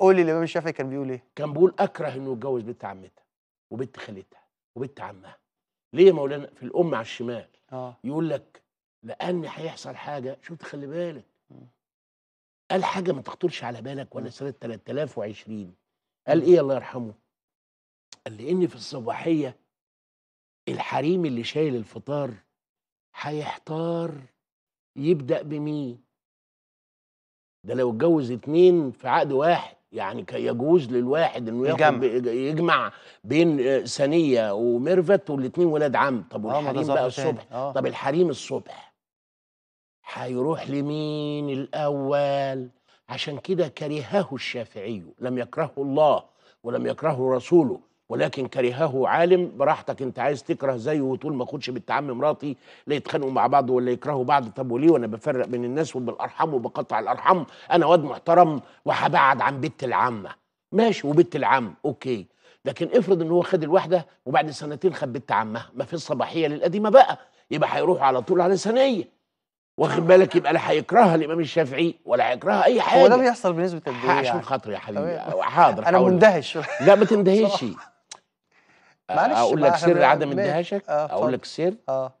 قول لي الامام الشافعي كان بيقول ايه؟ كان بيقول اكره انه يتجوز بنت عمتها وبنت خالتها وبنت عمها ليه يا مولانا في الام على الشمال آه. يقول لك لان هيحصل حاجه شفت خلي بالك قال حاجه ما تخطرش على بالك ولا سنه 3020 قال ايه الله يرحمه قال لان في الصباحيه الحريم اللي شايل الفطار هيحتار يبدا بمين ده لو اتجوز اتنين في عقد واحد يعني كي يجوز للواحد انه ياخد يجمع بين ثانيه آه، وميرفت والاثنين ولاد عم طب آه، والحريم بقى الصبح أوه. طب الحريم الصبح هيروح لمين الاول عشان كده كرهه الشافعي لم يكرهه الله ولم يكرهه رسوله ولكن كرهه عالم براحتك انت عايز تكره زيه وتقول ما اخدش بنت عم مراتي لا يتخانقوا مع بعض ولا يكرهوا بعض طب وليه وانا بفرق بين الناس وبالارحام وبقطع الارحام انا واد محترم وهبعد عن بنت العمه ماشي وبنت العم اوكي لكن افرض ان هو خد الواحده وبعد سنتين خد بنت عمها ما في الصباحيه للقديمه بقى يبقى هيروح على طول على ثانيه واخد بالك يبقى لا هيكرهها الامام الشافعي ولا هيكرهها اي حاجه هو ده بيحصل بنسبه قد ايه عشان خاطري يا حبيبي طيب. حاضر انا مندهش لا ما تندهشي معلش اقول لك سر عدم اندهاشك آه اقول لك سر اه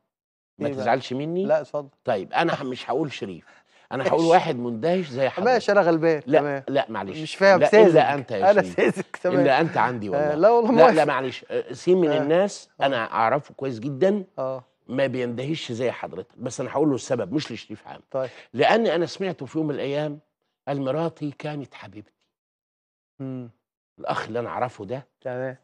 ما إيه تزعلش مني لا اتفضل طيب انا مش هقول شريف انا هقول واحد مندهش زي حضرتك ماشي انا غلبان لا تمام. لا معلش مش فاهم لا الا انت يا انا ساذج تمام الا انت عندي آه، والله آه لا والله لا, لا معلش سين من آه. الناس آه. انا اعرفه كويس جدا اه ما بيندهش زي حضرتك بس انا هقول له السبب مش لشريف عام طيب لان انا سمعته في يوم من الايام المراتي كانت حبيبتي امم الاخ اللي انا اعرفه ده تمام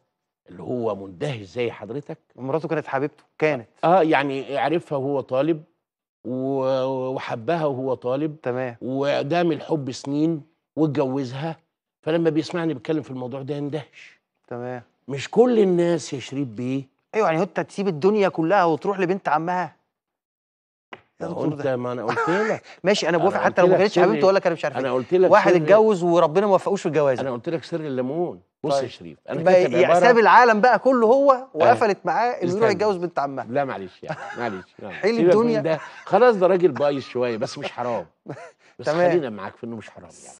اللي هو مندهش زي حضرتك مراته كانت حبيبته كانت اه يعني عرفها وهو طالب وحبها وهو طالب تمام ودام الحب سنين واتجوزها فلما بيسمعني بيتكلم في الموضوع ده يندهش تمام مش كل الناس يا شريف بيه ايوه يعني انت تسيب الدنيا كلها وتروح لبنت عمها انت ما انا قلت لك ماشي انا بوافق حتى لو ما كانتش حبيبته لك انا مش عارف انا إيه. قلت لك واحد اتجوز وربنا ما وفقوش في الجواز انا قلت لك سر الليمون بص طيب. يا شريف انا كاتب عباره ساب العالم بقى كله هو وقفلت معاه انه يروح يتجوز بنت عمها لا معلش يعني معلش حل الدنيا ده خلاص ده راجل بايظ شويه بس مش حرام بس خلينا معاك في انه مش حرام يعني